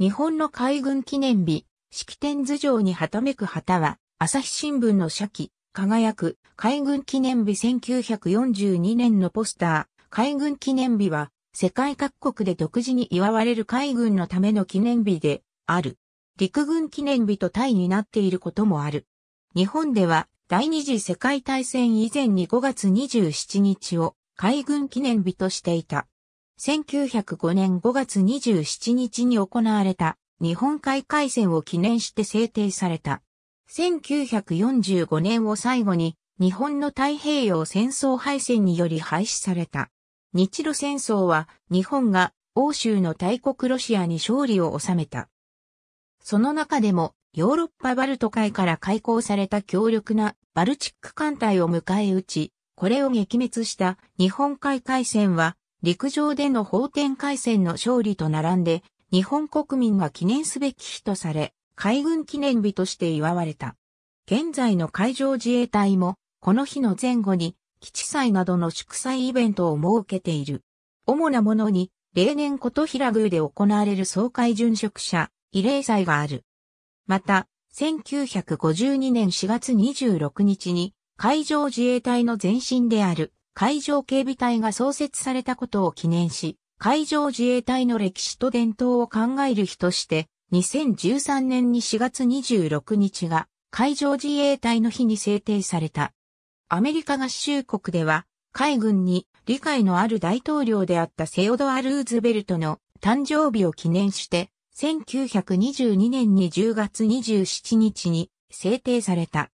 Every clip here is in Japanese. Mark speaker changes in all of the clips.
Speaker 1: 日本の海軍記念日、式典頭上にはためく旗は、朝日新聞の社記、輝く、海軍記念日1942年のポスター、海軍記念日は、世界各国で独自に祝われる海軍のための記念日で、ある。陸軍記念日とタイになっていることもある。日本では、第二次世界大戦以前に5月27日を海軍記念日としていた。1905年5月27日に行われた日本海海戦を記念して制定された。1945年を最後に日本の太平洋戦争敗戦により廃止された。日露戦争は日本が欧州の大国ロシアに勝利を収めた。その中でもヨーロッパバルト海から開港された強力なバルチック艦隊を迎え撃ち、これを撃滅した日本海海戦は陸上での法典海戦の勝利と並んで、日本国民が記念すべき日とされ、海軍記念日として祝われた。現在の海上自衛隊も、この日の前後に、基地祭などの祝祭イベントを設けている。主なものに、例年琴平宮で行われる総会殉職者、慰霊祭がある。また、1952年4月26日に、海上自衛隊の前身である海上警備隊が創設されたことを記念し、海上自衛隊の歴史と伝統を考える日として、2013年に4月26日が海上自衛隊の日に制定された。アメリカ合衆国では、海軍に理解のある大統領であったセオドア・ルーズベルトの誕生日を記念して、1922年に10月27日に制定された。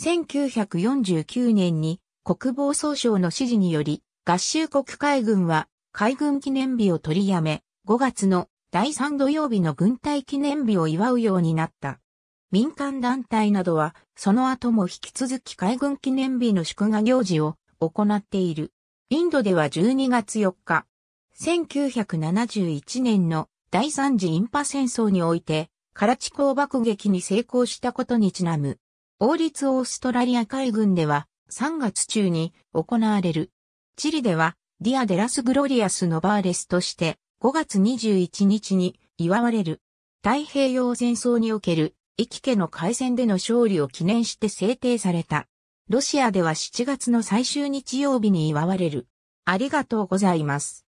Speaker 1: 1949年に国防総省の指示により、合衆国海軍は海軍記念日を取りやめ、5月の第3土曜日の軍隊記念日を祝うようになった。民間団体などは、その後も引き続き海軍記念日の祝賀行事を行っている。インドでは12月4日、1971年の第三次インパ戦争において、カラチ港爆撃に成功したことにちなむ。王立オーストラリア海軍では、3月中に行われる。チリでは、ディア・デラス・グロリアス・ノバーレスとして、5月21日に祝われる。太平洋戦争における、イキ家の海戦での勝利を記念して制定された。ロシアでは7月の最終日曜日に祝われる。ありがとうございます。